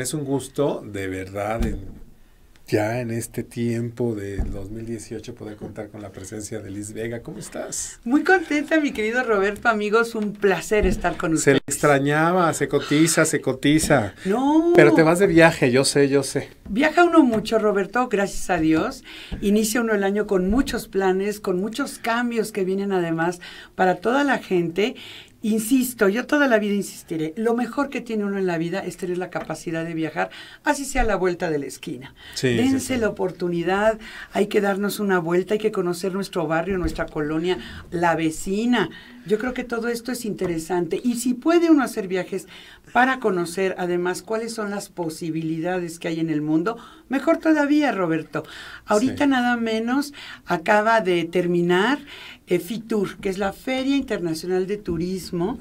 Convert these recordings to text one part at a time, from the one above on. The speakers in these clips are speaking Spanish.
es un gusto de verdad ya en este tiempo de 2018 poder contar con la presencia de Liz Vega. ¿Cómo estás? Muy contenta, mi querido Roberto, amigos, un placer estar con ustedes. Se le extrañaba, se cotiza, se cotiza. No. Pero te vas de viaje, yo sé, yo sé. Viaja uno mucho, Roberto, gracias a Dios. Inicia uno el año con muchos planes, con muchos cambios que vienen además para toda la gente Insisto, yo toda la vida insistiré, lo mejor que tiene uno en la vida es tener la capacidad de viajar, así sea la vuelta de la esquina. Dense la oportunidad, hay que darnos una vuelta, hay que conocer nuestro barrio, nuestra colonia, la vecina. Yo creo que todo esto es interesante. Y si puede uno hacer viajes para conocer además cuáles son las posibilidades que hay en el mundo, Mejor todavía, Roberto. Ahorita nada menos acaba de terminar eh, FITUR, que es la Feria Internacional de Turismo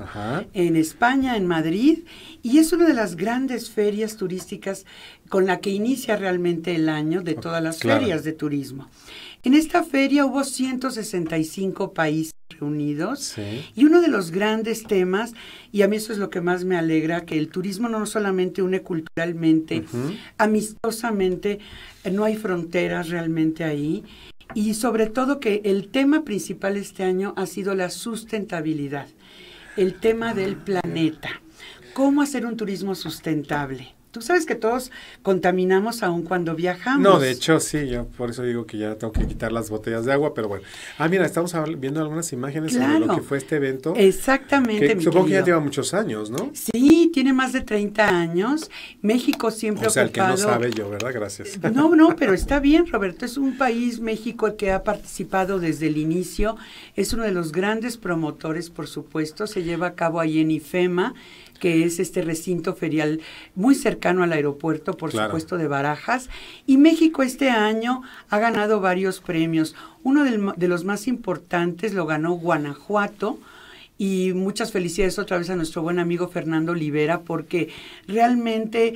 en España, en Madrid, y es una de las grandes ferias turísticas con la que inicia realmente el año de todas las ferias de turismo. En esta feria hubo 165 países reunidos y uno de los grandes temas y a mí eso es lo que más me alegra que el turismo no solamente une culturalmente amistosamente eh, no hay fronteras realmente ahí y sobre todo que el tema principal este año ha sido la sustentabilidad el tema del ah, planeta cómo hacer un turismo sustentable Tú sabes que todos contaminamos aún cuando viajamos. No, de hecho sí, yo por eso digo que ya tengo que quitar las botellas de agua, pero bueno. Ah, mira, estamos viendo algunas imágenes de lo que fue este evento. Exactamente. Que, mi supongo que ya lleva muchos años, ¿no? Sí, tiene más de 30 años. México siempre ha O sea, el que no sabe yo, ¿verdad? Gracias. No, no, pero está bien, Roberto. Es un país, México, que ha participado desde el inicio. Es uno de los grandes promotores, por supuesto. Se lleva a cabo ahí en IFEMA que es este recinto ferial muy cercano al aeropuerto, por supuesto, de Barajas. Y México este año ha ganado varios premios. Uno de los más importantes lo ganó Guanajuato. Y muchas felicidades otra vez a nuestro buen amigo Fernando Olivera, porque realmente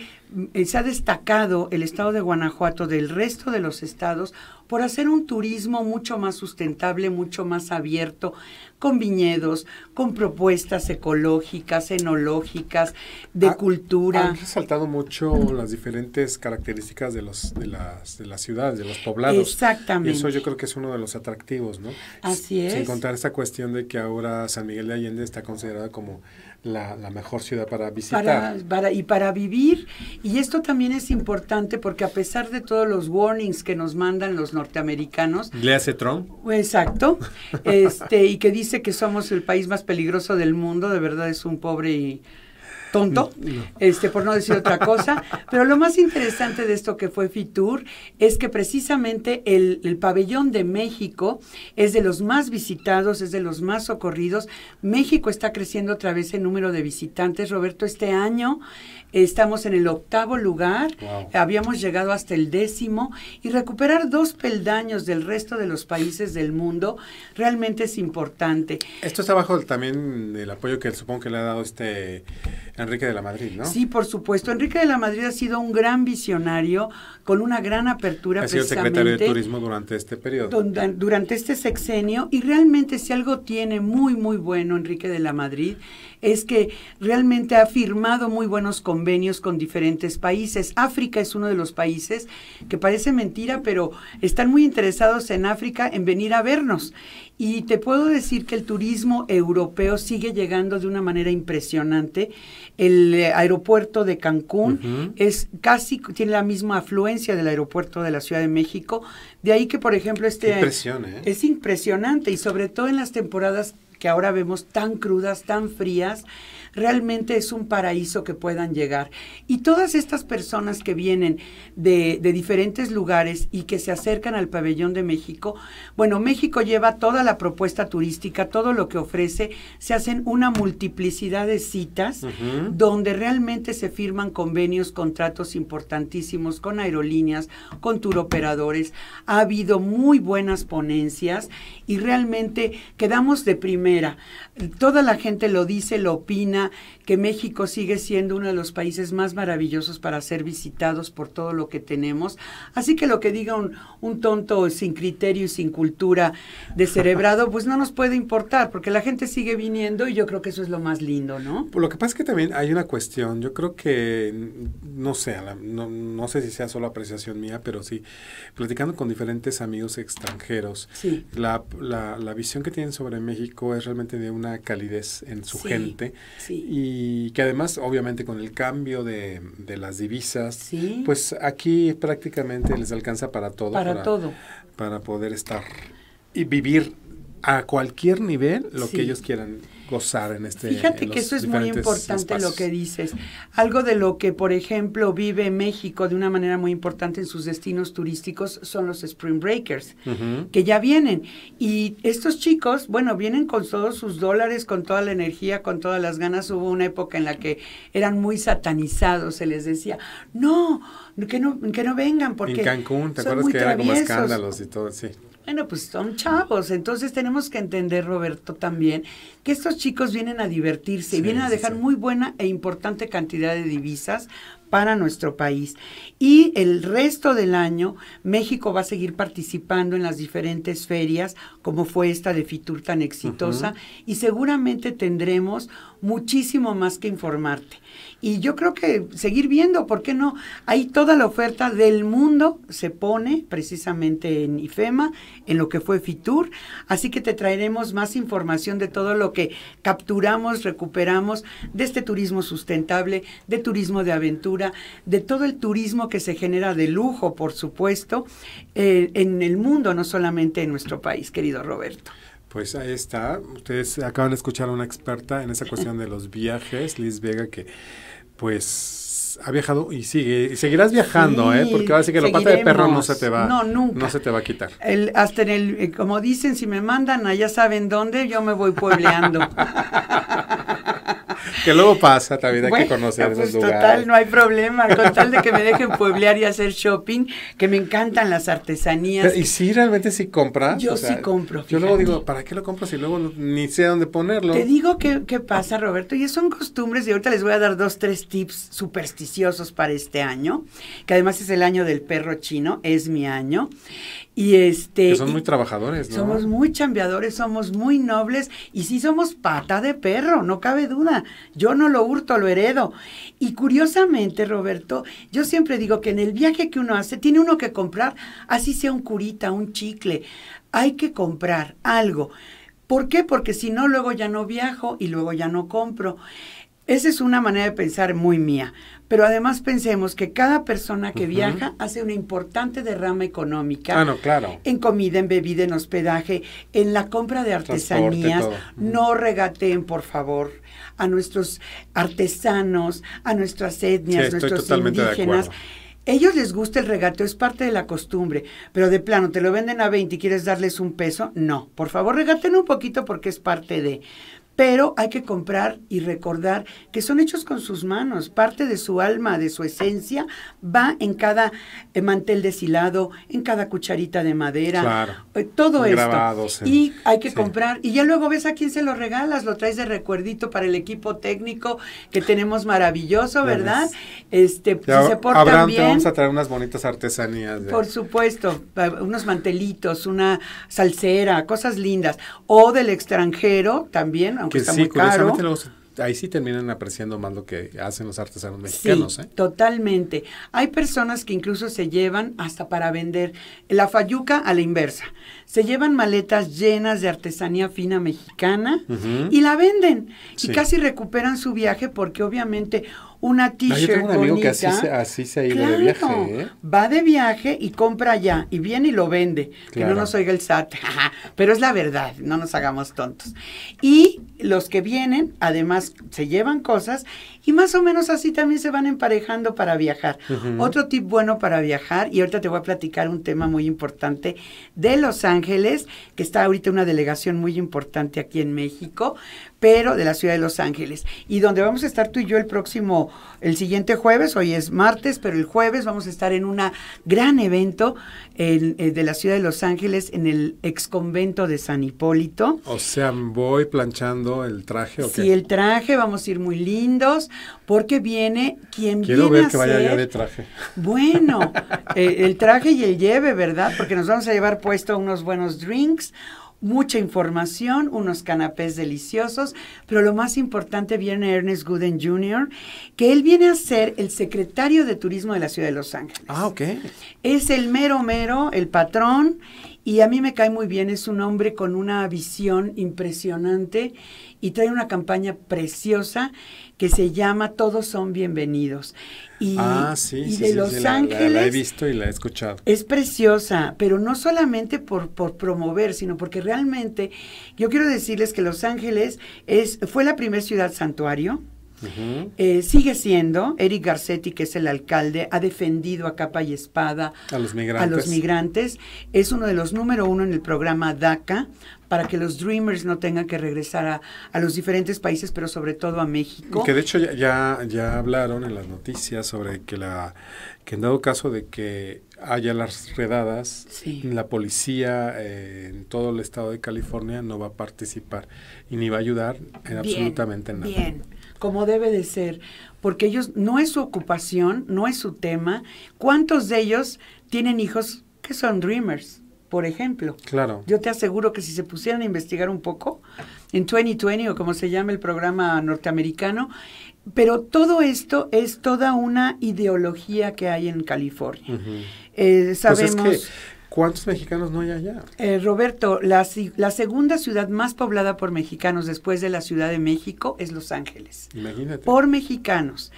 eh, se ha destacado el estado de Guanajuato del resto de los estados por hacer un turismo mucho más sustentable, mucho más abierto, con viñedos, con propuestas ecológicas, enológicas, de ah, cultura. Han resaltado mucho las diferentes características de, los, de, las, ciudades, de los poblados. Exactamente. eso yo creo que es uno de los atractivos, ¿no? Así es. Sin contar esta cuestión de que ahora San Miguel de Allende está considerado como la, mejor ciudad para visitar. y para vivir. Y esto también es importante porque a pesar de todos los warnings que nos mandan los norteamericanos. ¿Le hace Trump? Exacto. este, y que dice que somos el país más peligroso del mundo, de verdad es un pobre... Y, tonto, este, por no decir otra cosa. Pero lo más interesante de esto que fue Fitur es que precisamente el, pabellón de México es de los más visitados, es de los más socorridos. México está creciendo otra vez en número de visitantes. Roberto, este año estamos en el octavo lugar, habíamos llegado hasta el décimo y recuperar dos peldaños del resto de los países del mundo realmente es importante. Esto está bajo también el apoyo que supongo que le ha dado este Enrique de la Madrid, ¿no? Sí, por supuesto. Enrique de la Madrid ha sido un gran visionario con una gran apertura. Ha sido secretario de Turismo durante este periodo. durante este sexenio y realmente si algo tiene muy, muy bueno Enrique de la Madrid es que realmente ha firmado muy buenos convenios con diferentes países. África es uno de los países que parece mentira, pero están muy interesados en África en venir a vernos. Y te puedo decir que el turismo europeo sigue llegando de una manera impresionante. El eh, aeropuerto de Cancún es casi tiene la misma afluencia del aeropuerto de la Ciudad de México. De ahí que, por ejemplo, este impresionante, ¿eh? es impresionante y sobre todo en las temporadas que ahora vemos tan crudas, tan frías, realmente es un paraíso que puedan llegar. Y todas estas personas que vienen de, diferentes lugares y que se acercan al pabellón de México, bueno, México lleva toda la propuesta turística, todo lo que ofrece, se hacen una multiplicidad de citas donde realmente se firman convenios, contratos importantísimos con aerolíneas, con turoperadores. Ha habido muy buenas ponencias y realmente quedamos de primera. Toda la gente lo dice, lo opina que México sigue siendo uno de los países más maravillosos para ser visitados por todo lo que tenemos. Así que lo que diga un, tonto sin criterio y sin cultura de cerebrado, pues no nos puede importar, porque la gente sigue viniendo y yo creo que eso es lo más lindo, ¿no? Pues lo que pasa es que también hay una cuestión, yo creo que, no sé, no, sé si sea solo apreciación mía, pero sí, platicando con diferentes amigos extranjeros, la, visión que tienen sobre México es realmente de una calidez en su gente, sí y que además, obviamente, con el cambio de, las divisas, pues aquí prácticamente les alcanza para todo. para todo. Para poder estar y vivir a cualquier nivel lo que ellos quieran gozar en este Fíjate que eso es muy importante lo que dices. Algo de lo que, por ejemplo, vive México de una manera muy importante en sus destinos turísticos son los Spring Breakers, que ya vienen. Y estos chicos, bueno, vienen con todos sus dólares, con toda la energía, con todas las ganas. Hubo una época en la que eran muy satanizados, se les decía, no, que no, que no vengan porque... En Cancún, ¿te acuerdas que traviesos? como escándalos y todo? Sí. Bueno, pues son chavos, entonces tenemos que entender, Roberto, también que estos chicos vienen a divertirse, y vienen a dejar muy buena e importante cantidad de divisas para nuestro país. Y el resto del año, México va a seguir participando en las diferentes ferias, como fue esta de Fitur tan exitosa, y seguramente tendremos muchísimo más que informarte. Y yo creo que seguir viendo, ¿por qué no? Ahí toda la oferta del mundo se pone precisamente en IFEMA, en lo que fue FITUR. Así que te traeremos más información de todo lo que capturamos, recuperamos, de este turismo sustentable, de turismo de aventura, de todo el turismo que se genera de lujo, por supuesto, eh, en el mundo, no solamente en nuestro país, querido Roberto. Pues ahí está. Ustedes acaban de escuchar a una experta en esa cuestión de los viajes, Liz Vega, que pues ha viajado y sigue, y seguirás viajando, ¿eh? Porque ahora que la pata de perro no se te va. No, nunca. No se te va a quitar. El, hasta en el, eh, como dicen, si me mandan allá saben dónde, yo me voy puebleando. que luego pasa también, hay que conocer esos pues, lugares. Total, no hay problema, con tal de que me dejen pueblear y hacer shopping, que me encantan las artesanías. ¿Y si realmente si compras? Yo sí compro. Yo luego digo, ¿para qué lo compras si luego ni sé dónde ponerlo? Te digo qué que pasa, Roberto, y son costumbres, y ahorita les voy a dar dos, tres tips supersticiosos para este año, que además es el año del perro chino, es mi año. Y este. son muy trabajadores, Somos muy chambeadores, somos muy nobles y sí somos pata de perro, no cabe duda. Yo no lo hurto, lo heredo. Y curiosamente, Roberto, yo siempre digo que en el viaje que uno hace, tiene uno que comprar, así sea un curita, un chicle. Hay que comprar algo. ¿Por qué? Porque si no, luego ya no viajo y luego ya no compro. Esa es una manera de pensar muy mía. Pero además pensemos que cada persona que viaja hace una importante derrama económica. Ah, no, claro. En comida, en bebida, en hospedaje, en la compra de artesanías. No regateen, por favor, a nuestros artesanos, a nuestras etnias, a nuestros indígenas. Ellos les gusta el regateo, es parte de la costumbre, pero de plano, te lo venden a 20 y quieres darles un peso, no. Por favor, regaten un poquito porque es parte de pero hay que comprar y recordar que son hechos con sus manos, parte de su alma, de su esencia, va en cada eh, mantel deshilado, en cada cucharita de madera, eh, todo esto. Y hay que comprar, y ya luego ves a quién se lo regalas, lo traes de recuerdito para el equipo técnico que tenemos maravilloso, ¿verdad? Este, se portan bien, te vamos a traer unas bonitas artesanías. Por supuesto, unos mantelitos, una salsera, cosas lindas. O del extranjero también, está ahí sí terminan apreciando más lo que hacen los artesanos mexicanos. Sí, ¿eh? totalmente. Hay personas que incluso se llevan hasta para vender la fayuca a la inversa. Se llevan maletas llenas de artesanía fina mexicana y la venden. Y casi recuperan su viaje porque obviamente una t-shirt. yo tengo un amigo que así se, ha ido de viaje. ¿eh? Va de viaje y compra allá y viene y lo vende. Que no nos oiga el SAT. Pero es la verdad, no nos hagamos tontos. Y los que vienen, además, se llevan cosas y más o menos así también se van emparejando para viajar. Otro tip bueno para viajar, y ahorita te voy a platicar un tema muy importante de Los Ángeles, que está ahorita una delegación muy importante aquí en México, pero de la ciudad de Los Ángeles. Y donde vamos a estar tú y yo el próximo, el siguiente jueves, hoy es martes, pero el jueves vamos a estar en un gran evento eh, de la ciudad de Los Ángeles en el ex convento de San Hipólito. O sea, voy planchando el traje. ¿o Sí, el traje, vamos a ir muy lindos porque viene quien Quiero ver que vaya de traje. Bueno, eh, el traje y el lleve, ¿verdad? Porque nos vamos a llevar puesto unos buenos drinks, mucha información, unos canapés deliciosos, pero lo más importante viene Ernest Gooden Jr., que él viene a ser el secretario de Turismo de la Ciudad de Los Ángeles. Ah, ok. Es el mero mero, el patrón, y a mí me cae muy bien, es un hombre con una visión impresionante y trae una campaña preciosa que se llama Todos son bienvenidos. Y, ah, de Los Ángeles. La, he visto y la he escuchado. Es preciosa, pero no solamente por, por promover, sino porque realmente yo quiero decirles que Los Ángeles es, fue la primera ciudad santuario. Eh, sigue siendo, Eric Garcetti, que es el alcalde, ha defendido a capa y espada a los migrantes. Es uno de los número uno en el programa DACA, para que los Dreamers no tengan que regresar a, los diferentes países, pero sobre todo a México. Que de hecho ya, ya, hablaron en las noticias sobre que la que en dado caso de que haya las redadas, la policía eh, en todo el estado de California no va a participar y ni va a ayudar en absolutamente nada. Bien, como debe de ser, porque ellos no es su ocupación, no es su tema. ¿Cuántos de ellos tienen hijos que son dreamers? por ejemplo. Yo te aseguro que si se pusieran a investigar un poco, en 2020 o como se llama el programa norteamericano, pero todo esto es toda una ideología que hay en California. Eh, pues sabemos. ¿Cuántos mexicanos no hay allá? Eh, Roberto, la, segunda ciudad más poblada por mexicanos después de la Ciudad de México es Los Ángeles. Imagínate. Por mexicanos.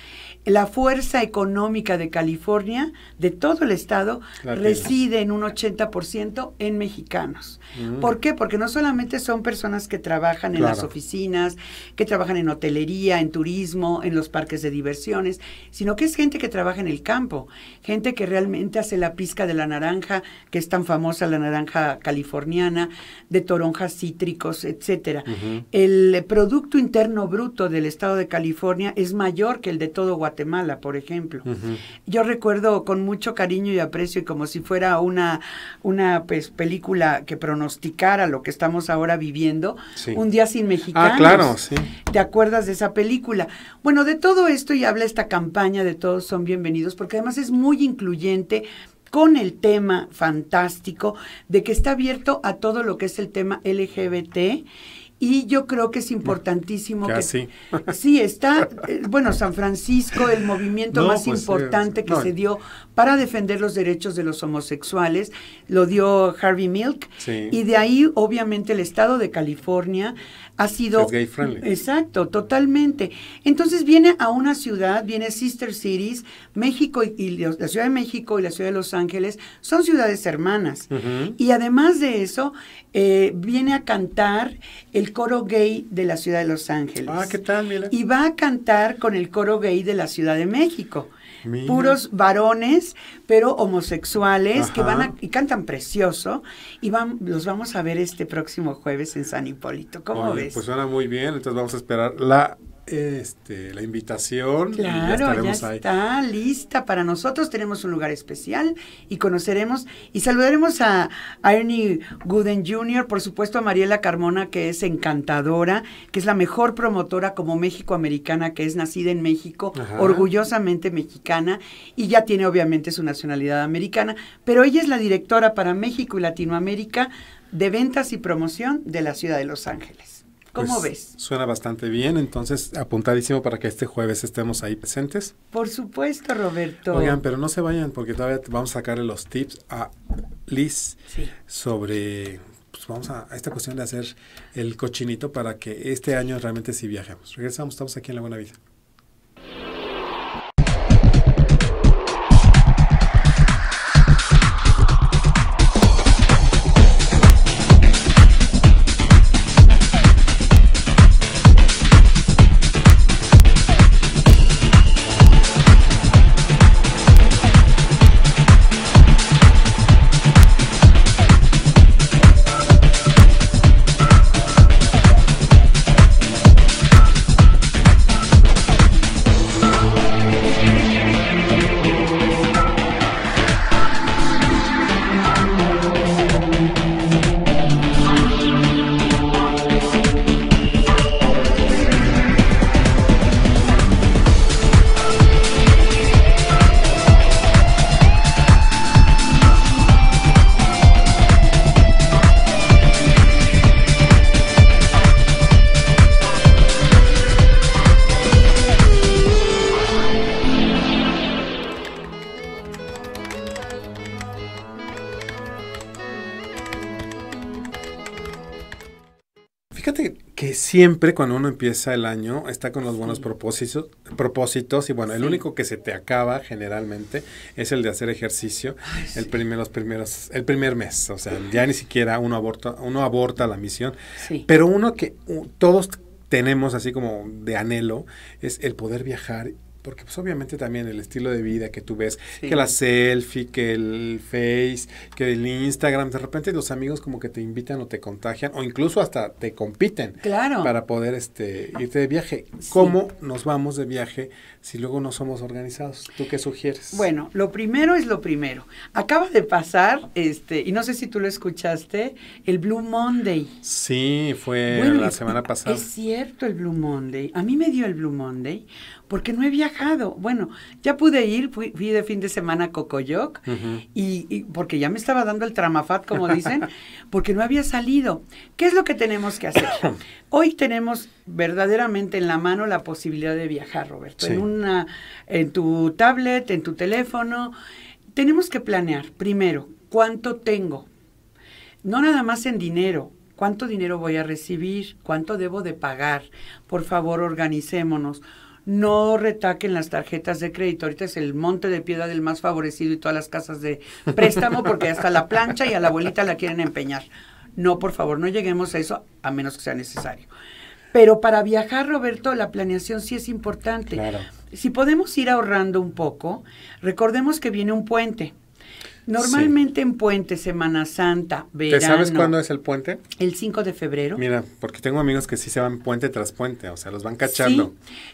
La fuerza económica de California, de todo el estado, reside en un 80% en mexicanos. Mm. ¿Por qué? Porque no solamente son personas que trabajan en las oficinas, que trabajan en hotelería, en turismo, en los parques de diversiones, sino que es gente que trabaja en el campo, gente que realmente hace la pizca de la naranja, que tan famosa la naranja californiana, de toronjas cítricos, etcétera. El Producto Interno Bruto del Estado de California es mayor que el de todo Guatemala, por ejemplo. Yo recuerdo con mucho cariño y aprecio y como si fuera una, una pues, película que pronosticara lo que estamos ahora viviendo, Un Día Sin ah, Mexicanos. Ah, claro, sí. ¿Te acuerdas de esa película? Bueno, de todo esto y habla esta campaña de Todos Son Bienvenidos, porque además es muy incluyente con el tema fantástico de que está abierto a todo lo que es el tema LGBT. Y yo creo que es importantísimo que sí está eh, bueno San Francisco el movimiento más pues, importante que se dio para defender los derechos de los homosexuales lo dio Harvey Milk y de ahí obviamente el estado de California ha sido... gay friendly. Exacto, totalmente. Entonces viene a una ciudad, viene Sister Cities, México y, la Ciudad de México y la Ciudad de Los Ángeles, son ciudades hermanas. Y además de eso, eh, viene a cantar el coro gay de la Ciudad de Los Ángeles. Ah, ¿qué tal, Mira. Y va a cantar con el coro gay de la Ciudad de México puros varones, pero homosexuales, que van a, y cantan precioso, y van, los vamos a ver este próximo jueves en San Hipólito. ¿Cómo ves? Pues suena muy bien, entonces vamos a esperar la este, la invitación. Claro, estaremos está lista para nosotros. Tenemos un lugar especial y conoceremos y saludaremos a Ernie Gooden Jr., por supuesto a Mariela Carmona, que es encantadora, que es la mejor promotora como México-americana, que es nacida en México, orgullosamente mexicana y ya tiene obviamente su nacionalidad americana, pero ella es la directora para México y Latinoamérica de ventas y promoción de la ciudad de Los Ángeles. ¿Cómo pues, ves? Suena bastante bien, entonces apuntadísimo para que este jueves estemos ahí presentes. Por supuesto, Roberto. Oigan, pero no se vayan porque todavía vamos a sacarle los tips a Liz sobre pues vamos a, esta cuestión de hacer el cochinito para que este año realmente sí viajemos. Regresamos, estamos aquí en La Buena Vida. siempre cuando uno empieza el año está con los buenos propósitos, propósitos y bueno, el único que se te acaba generalmente es el de hacer ejercicio el primer, primeros, el primer mes, o sea, ya ni siquiera uno aborta, uno aborta la misión, pero uno que todos tenemos así como de anhelo es el poder viajar porque pues obviamente también el estilo de vida que tú ves, que la selfie, que el face, que el Instagram, de repente los amigos como que te invitan o te contagian o incluso hasta te compiten claro. para poder este ah. irte de viaje. ¿Cómo nos vamos de viaje si luego no somos organizados? ¿Tú qué sugieres? Bueno, lo primero es lo primero. Acaba de pasar este y no sé si tú lo escuchaste, el Blue Monday. Sí, fue la semana pasada. Es cierto el Blue Monday. A mí me dio el Blue Monday porque no he viajado bueno, ya pude ir, fui, de fin de semana a Cocoyoc, y, porque ya me estaba dando el tramafat, como dicen, porque no había salido. ¿Qué es lo que tenemos que hacer? Hoy tenemos verdaderamente en la mano la posibilidad de viajar, Roberto. En, una, en tu tablet, en tu teléfono. Tenemos que planear, primero, cuánto tengo. No nada más en dinero, ¿Cuánto dinero voy a recibir? ¿Cuánto debo de pagar? Por favor, organicémonos no retaquen las tarjetas de crédito. Ahorita es el monte de piedra del más favorecido y todas las casas de préstamo porque hasta la plancha y a la abuelita la quieren empeñar. No, por favor, no lleguemos a eso a menos que sea necesario. Pero para viajar, Roberto, la planeación sí es importante. Si podemos ir ahorrando un poco, recordemos que viene un puente. Normalmente en puente, Semana Santa, verano. ¿Te sabes cuándo es el puente? El 5 de febrero. Mira, porque tengo amigos que sí se van puente tras puente, o sea, los van cachando.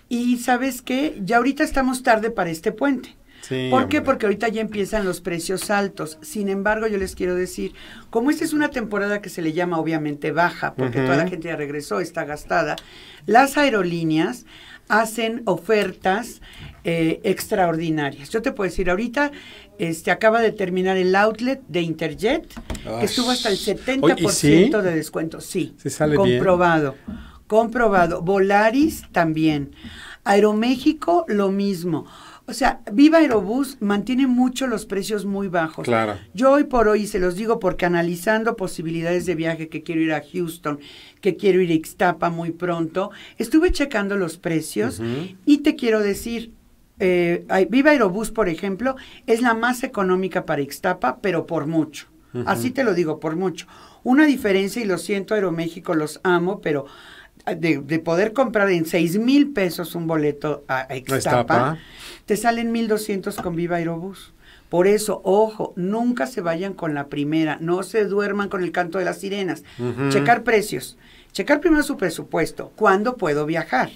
Sí. Y sabes qué, ya ahorita estamos tarde para este puente. Sí, ¿Por qué? Porque ahorita ya empiezan los precios altos. Sin embargo, yo les quiero decir, como esta es una temporada que se le llama obviamente baja, porque toda la gente ya regresó, está gastada, las aerolíneas hacen ofertas eh, extraordinarias. Yo te puedo decir, ahorita este, acaba de terminar el outlet de Interjet, que estuvo hasta el 70% de descuento. Sí, comprobado. Comprobado. Volaris también. Aeroméxico, lo mismo. O sea, Viva Aerobús mantiene mucho los precios muy bajos. Claro. Yo hoy por hoy, se los digo porque analizando posibilidades de viaje, que quiero ir a Houston, que quiero ir a Ixtapa muy pronto, estuve checando los precios y te quiero decir, eh, Viva Aerobús, por ejemplo, es la más económica para Ixtapa, pero por mucho. Así te lo digo, por mucho. Una diferencia, y lo siento, Aeroméxico, los amo, pero de, poder comprar en seis mil pesos un boleto a, a te salen 1,200 con Viva Aerobús. Por eso, ojo, nunca se vayan con la primera, no se duerman con el canto de las sirenas. Checar precios, checar primero su presupuesto, cuándo puedo viajar.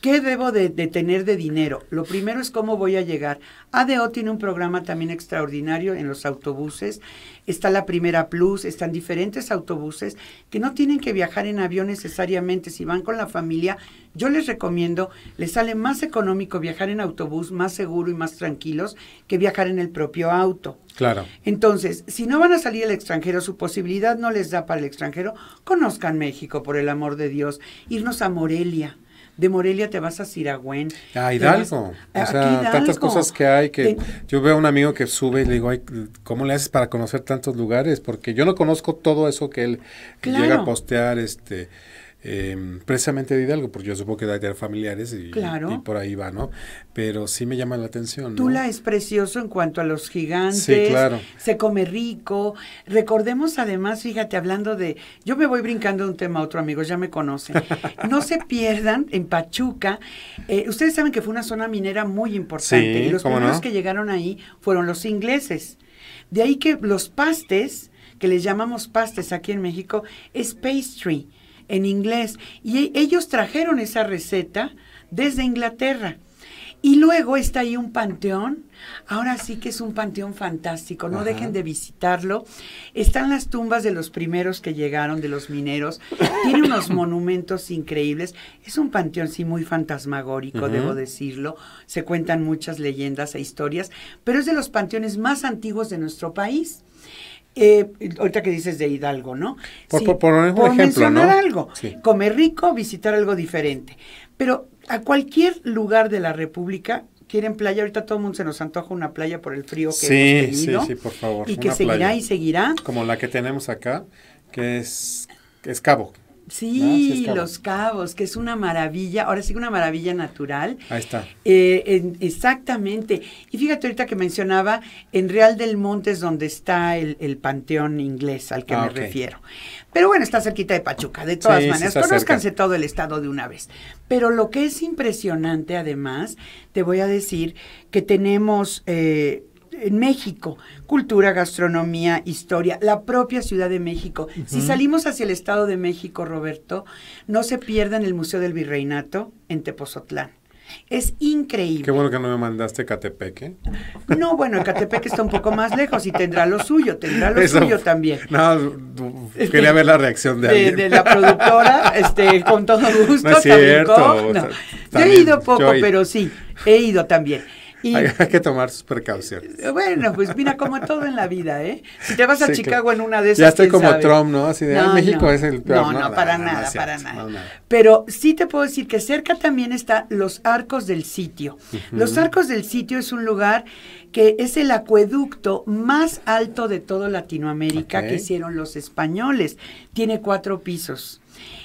¿Qué debo de, tener de dinero? Lo primero es cómo voy a llegar. ADO tiene un programa también extraordinario en los autobuses. Está la Primera Plus, están diferentes autobuses que no tienen que viajar en avión necesariamente. Si van con la familia, yo les recomiendo, les sale más económico viajar en autobús, más seguro y más tranquilos que viajar en el propio auto. Claro. Entonces, si no van a salir al extranjero, su posibilidad no les da para el extranjero, conozcan México, por el amor de Dios. Irnos a Morelia de Morelia te vas a Siragüen. Ah, a Hidalgo. o sea, tantas cosas que hay que yo veo a un amigo que sube y le digo, ¿cómo le haces para conocer tantos lugares? Porque yo no conozco todo eso que él llega a postear, este... Em, precisamente de Hidalgo, porque yo supongo que debe tener familiares y, por ahí va, ¿no? Pero sí me llama la atención. ¿no? Tula es precioso en cuanto a los gigantes, claro. se come rico. Recordemos además, fíjate, hablando de, yo me voy brincando de un tema a otro, amigo, ya me conocen. No se pierdan en Pachuca, eh, ustedes saben que fue una zona minera muy importante y los primeros que llegaron ahí fueron los ingleses. De ahí que los pastes, que les llamamos pastes aquí en México, es pastry en inglés. Y e, ellos trajeron esa receta desde Inglaterra. Y luego está ahí un panteón. Ahora sí que es un panteón fantástico, no dejen de visitarlo. Están las tumbas de los primeros que llegaron, de los mineros. Tiene unos monumentos increíbles. Es un panteón, sí, muy fantasmagórico, debo decirlo. Se cuentan muchas leyendas e historias, pero es de los panteones más antiguos de nuestro país. Eh, ahorita que dices de Hidalgo, ¿no? Por, ejemplo, mencionar algo, comer rico, visitar algo diferente. Pero a cualquier lugar de la República quieren playa. Ahorita todo el mundo se nos antoja una playa por el frío que sí, hemos Sí, sí, por favor. Y que seguirá y seguirá. Como la que tenemos acá, que es, que es Cabo. Sí, Los Cabos, que es una maravilla, ahora sí una maravilla natural. Ahí está. Eh, exactamente. Y fíjate ahorita que mencionaba, en Real del Monte es donde está el, panteón inglés al que ah, me refiero. Pero bueno, está cerquita de Pachuca, de todas maneras, conozcanse todo el estado de una vez. Pero lo que es impresionante además, te voy a decir que tenemos eh, en México, cultura, gastronomía, historia, la propia Ciudad de México. Si salimos hacia el Estado de México, Roberto, no se pierda en el Museo del Virreinato en Tepozotlán. Es increíble. Qué bueno que no me mandaste Catepeque. ¿eh? No, bueno, Catepeque está un poco más lejos y tendrá lo suyo, tendrá lo suyo también. No, quería ver la reacción de, De la productora, este, con todo gusto. No cierto. he ido poco, pero sí, he ido también hay, que tomar sus precauciones. Eh, bueno, pues mira, como todo en la vida, ¿eh? Si te vas a Chicago en una de esas. Ya estoy como Trump, ¿no? Así de, México es el peor. No, no, para nada, para nada. Pero sí te puedo decir que cerca también está los Arcos del Sitio. Los Arcos del Sitio es un lugar que es el acueducto más alto de toda Latinoamérica que hicieron los españoles. Tiene cuatro pisos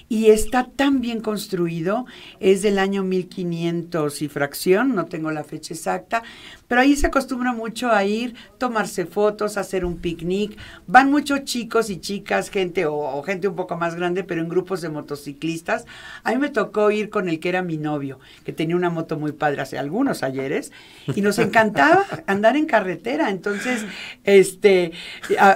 y está tan bien construido, es del año 1500 y fracción, no tengo la fecha exacta, pero ahí se acostumbra mucho a ir, tomarse fotos, hacer un picnic. Van muchos chicos y chicas, gente o, gente un poco más grande, pero en grupos de motociclistas. A mí me tocó ir con el que era mi novio, que tenía una moto muy padre hace algunos ayeres, y nos encantaba andar en carretera. Entonces, este,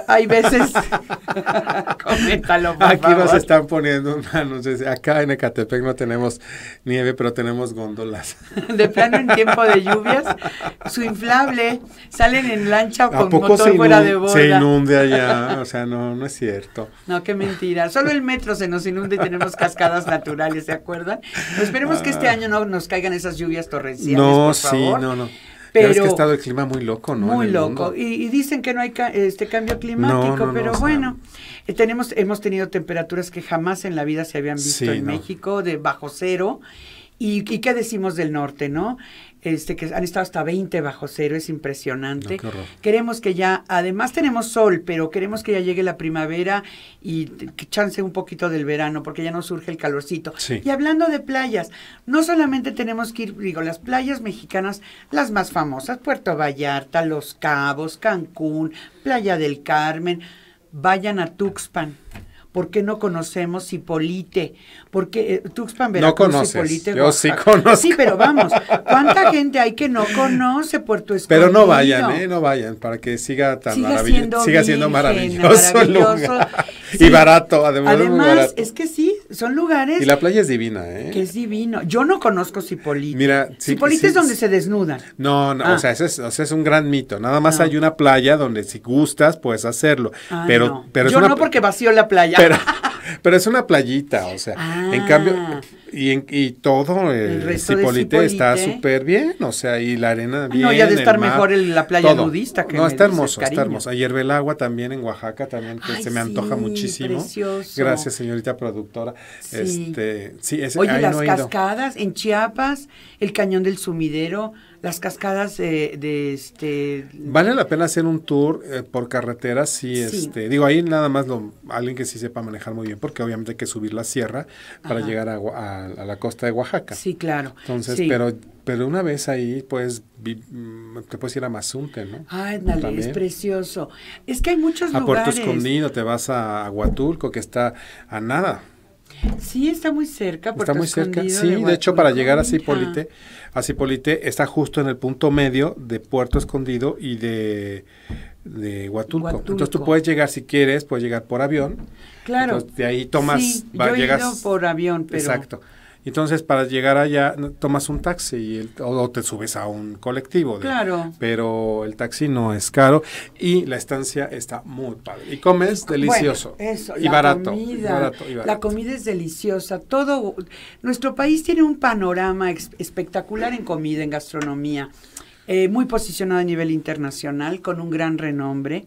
hay veces... Coméntalo, Aquí nos están poniendo manos. Acá en Ecatepec no tenemos nieve, pero tenemos góndolas. de plano en tiempo de lluvias inflable, salen en lancha con motor fuera de bola Se inunde allá, o sea, no, no es cierto. No, qué mentira. Solo el metro se nos inunde y tenemos cascadas naturales, ¿se acuerdan? Pues esperemos que este ah. año no nos caigan esas lluvias torrenciales. No, por favor. sí, no, no. Pero es que ha estado el clima muy loco, ¿no? Muy loco. Y, dicen que no hay este cambio climático, pero bueno, eh, tenemos, hemos tenido temperaturas que jamás en la vida se habían visto en México, de bajo cero. Y, ¿Y, qué decimos del norte, no? este, que han estado hasta 20 bajo cero, es impresionante. Ah, queremos que ya, además tenemos sol, pero queremos que ya llegue la primavera y que chance un poquito del verano, porque ya no surge el calorcito. Y hablando de playas, no solamente tenemos que ir, digo, las playas mexicanas, las más famosas, Puerto Vallarta, Los Cabos, Cancún, Playa del Carmen, vayan a Tuxpan. ¿Por qué no conocemos Hipolite? Porque eh, Tuxpan Veracruz, no Hipolite. Yo sí conozco. Sí, pero vamos, ¿cuánta gente hay que no conoce Puerto Escondido? Pero no vayan, ¿eh? No vayan, para que siga tan maravilloso. Siga siendo maravilloso, maravilloso el lugar. Y barato, además. es, que sí, son lugares. Y la playa es divina, ¿eh? Que es divino. Yo no conozco Cipolita. Mira, es donde se desnudan. No, no, o, ah. sea, es, o sea, es un gran mito. Nada más ah. hay una playa donde si gustas puedes hacerlo. Ah, pero, pero Yo no porque vacío la playa. Pero, Pero es una playita, o sea, en cambio, ah. y, y todo el, el eh, está súper bien, o sea, y la arena ah, bien. no, ya de estar mejor en la playa nudista que No, está hermoso, está hermoso. Ayer el agua también en Oaxaca, también que se me antoja muchísimo. Gracias, señorita productora. Este, sí, Oye, las cascadas en Chiapas, el cañón del sumidero las cascadas de, este vale la pena hacer un tour eh, por carretera si este digo ahí nada más lo, alguien que sí sepa manejar muy bien porque obviamente hay que subir la sierra para llegar a, la costa de Oaxaca sí claro entonces pero pero una vez ahí pues te puedes ir a Mazunte no ay es precioso es que hay muchos a lugares a Puerto Escondido te vas a Huatulco, que está a nada sí está muy cerca está muy cerca sí de, hecho para llegar a Cipolite Acipolite está justo en el punto medio de Puerto Escondido y de, de Huatulco. Entonces tú puedes llegar si quieres, puedes llegar por avión. Claro. Entonces, de ahí tomas, sí, yo por avión, pero. Exacto. Entonces, para llegar allá, tomas un taxi o te subes a un colectivo. claro. Pero el taxi no es caro y la estancia está muy padre. Y comes delicioso. y, barato, La comida es deliciosa. Todo. Nuestro país tiene un panorama espectacular en comida, en gastronomía. Eh, muy posicionado a nivel internacional, con un gran renombre.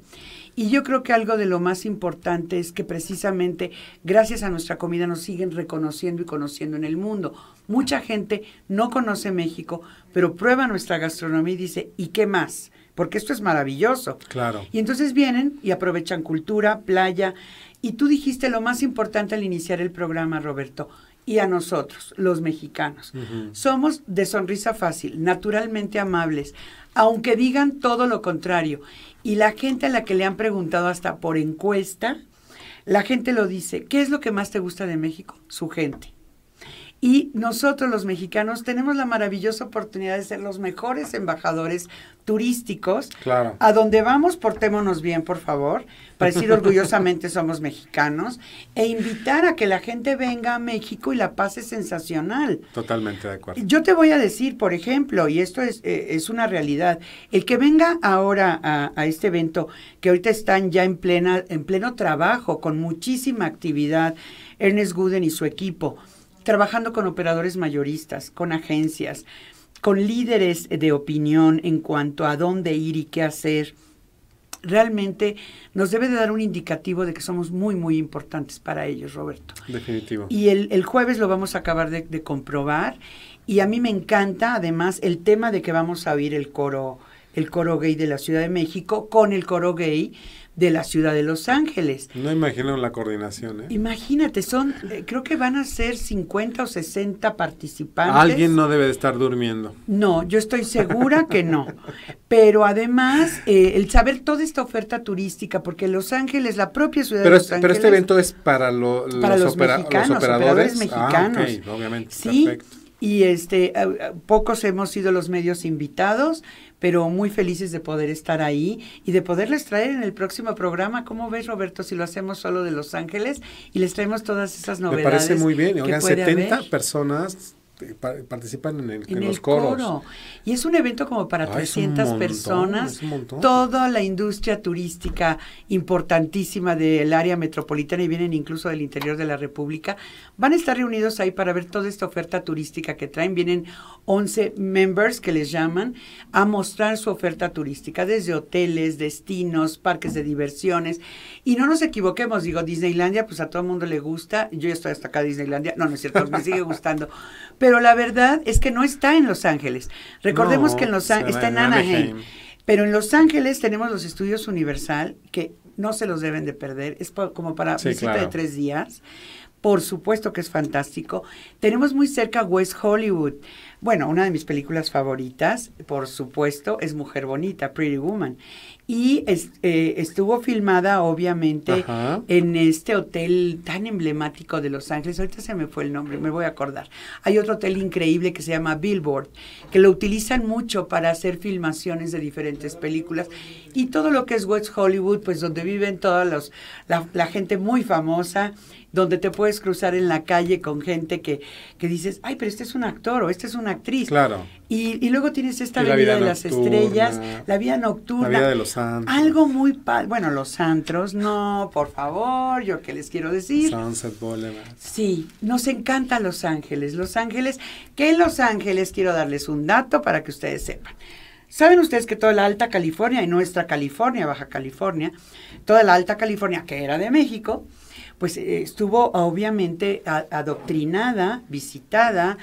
Y yo creo que algo de lo más importante es que precisamente gracias a nuestra comida nos siguen reconociendo y conociendo en el mundo. Mucha gente no conoce México, pero prueba nuestra gastronomía y dice, ¿y qué más? Porque esto es maravilloso. Claro. Y entonces vienen y aprovechan cultura, playa. Y tú dijiste lo más importante al iniciar el programa, Roberto, y a nosotros, los mexicanos. Somos de sonrisa fácil, naturalmente amables, aunque digan todo lo contrario. Y la gente a la que le han preguntado hasta por encuesta, la gente lo dice, ¿qué es lo que más te gusta de México? Su gente. Y nosotros los mexicanos tenemos la maravillosa oportunidad de ser los mejores embajadores turísticos. Claro. A donde vamos, portémonos bien, por favor, para decir orgullosamente somos mexicanos, e invitar a que la gente venga a México y la pase sensacional. Totalmente de acuerdo. Yo te voy a decir, por ejemplo, y esto es, eh, una realidad, el que venga ahora a, a, este evento, que ahorita están ya en, plena, en pleno trabajo, con muchísima actividad, Ernest Guden y su equipo, trabajando con operadores mayoristas, con agencias, con líderes de opinión en cuanto a dónde ir y qué hacer, realmente nos debe de dar un indicativo de que somos muy, muy importantes para ellos, Roberto. Definitivo. Y el, jueves lo vamos a acabar de, comprobar. Y a mí me encanta, además, el tema de que vamos a oír el coro, el coro gay de la Ciudad de México con el coro gay de la ciudad de Los Ángeles. No imagino la coordinación. ¿eh? Imagínate, son, eh, creo que van a ser 50 o 60 participantes. Alguien no debe de estar durmiendo. No, yo estoy segura que no. Pero además, eh, el saber toda esta oferta turística, porque Los Ángeles, la propia ciudad pero, de Los Ángeles. Este, pero este evento es para, los, los, operadores. Ah, mexicanos. Sí. Y este, eh, pocos hemos sido los medios invitados, pero muy felices de poder estar ahí y de poderles traer en el próximo programa, ¿cómo ves Roberto? Si lo hacemos solo de Los Ángeles y les traemos todas esas novedades. Me parece muy bien, 70 personas este, participan en, el, los coros. Coro. Y es un evento como para 300 personas. Toda la industria turística importantísima del área metropolitana y vienen incluso del interior de la República. Van a estar reunidos ahí para ver toda esta oferta turística que traen. Vienen 11 members que les llaman a mostrar su oferta turística desde hoteles, destinos, parques de diversiones. Y no nos equivoquemos, digo, Disneylandia, pues a todo el mundo le gusta. Yo estoy hasta acá Disneylandia. No, no es cierto, me sigue gustando. Pero pero la verdad es que no está en Los Ángeles. Recordemos que en Los está en Anaheim, pero en Los Ángeles tenemos los estudios Universal que no se los deben de perder, es como para visita de tres días por supuesto que es fantástico. Tenemos muy cerca West Hollywood. Bueno, una de mis películas favoritas, por supuesto, es Mujer Bonita, Pretty Woman. Y eh, estuvo filmada, obviamente, en este hotel tan emblemático de Los Ángeles. Ahorita se me fue el nombre, me voy a acordar. Hay otro hotel increíble que se llama Billboard, que lo utilizan mucho para hacer filmaciones de diferentes películas. Y todo lo que es West Hollywood, pues donde viven toda los, la gente muy famosa donde te puedes cruzar en la calle con gente que, que dices, ay, pero este es un actor o esta es una actriz. Claro. Y, y luego tienes esta vida, de las estrellas, la vida nocturna. La vida de los antros. Algo muy pal Bueno, los antros, no, por favor, yo qué les quiero decir. Sunset Boulevard. Sí, nos encanta Los Ángeles. Los Ángeles, que en Los Ángeles quiero darles un dato para que ustedes sepan. ¿Saben ustedes que toda la Alta California y nuestra California, Baja California, toda la Alta California, que era de México, pues eh, estuvo obviamente adoctrinada, visitada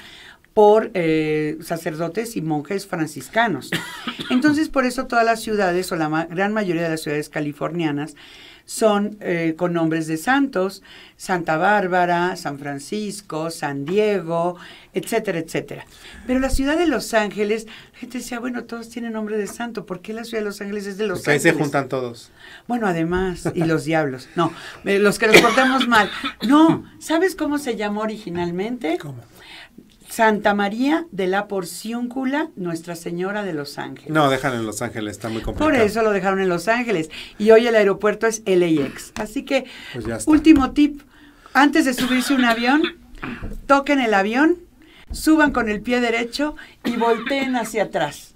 por eh, sacerdotes y monjes franciscanos. Entonces, por eso todas las ciudades, o la gran mayoría de las ciudades californianas, son eh, con nombres de santos, Santa Bárbara, San Francisco, San Diego, etcétera, etcétera. Pero la ciudad de Los Ángeles, la gente decía, bueno, todos tienen nombre de santo, ¿por qué la ciudad de Los Ángeles es de Los Porque Ahí se juntan todos. Bueno, además, y los diablos, no, eh, los que nos portamos mal. No, ¿sabes cómo se llamó originalmente? ¿Cómo? Santa María de la Porciúncula, Nuestra Señora de Los Ángeles. No, dejan en Los Ángeles, está muy complicado. Por eso lo dejaron en Los Ángeles. Y hoy el aeropuerto es LAX. Así que, pues último tip, antes de subirse un avión, toquen el avión, suban con el pie derecho y volteen hacia atrás,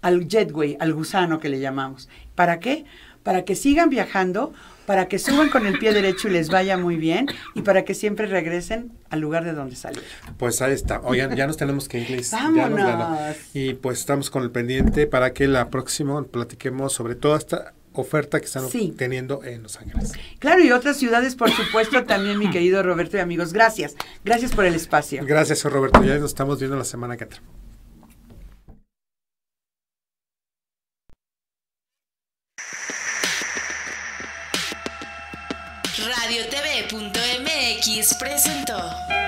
al jetway, al gusano que le llamamos. ¿Para qué? Para que sigan viajando para que suban con el pie derecho y les vaya muy bien y para que siempre regresen al lugar de donde salieron. Pues ahí está. Oigan, ya nos tenemos que ir, Vámonos. y pues estamos con el pendiente para que la próxima platiquemos sobre toda esta oferta que están teniendo en Los Ángeles. Claro, y otras ciudades, por supuesto, también, mi querido Roberto y amigos. Gracias. Gracias por el espacio. Gracias, Roberto. Ya nos estamos viendo la semana que entra. X presentó.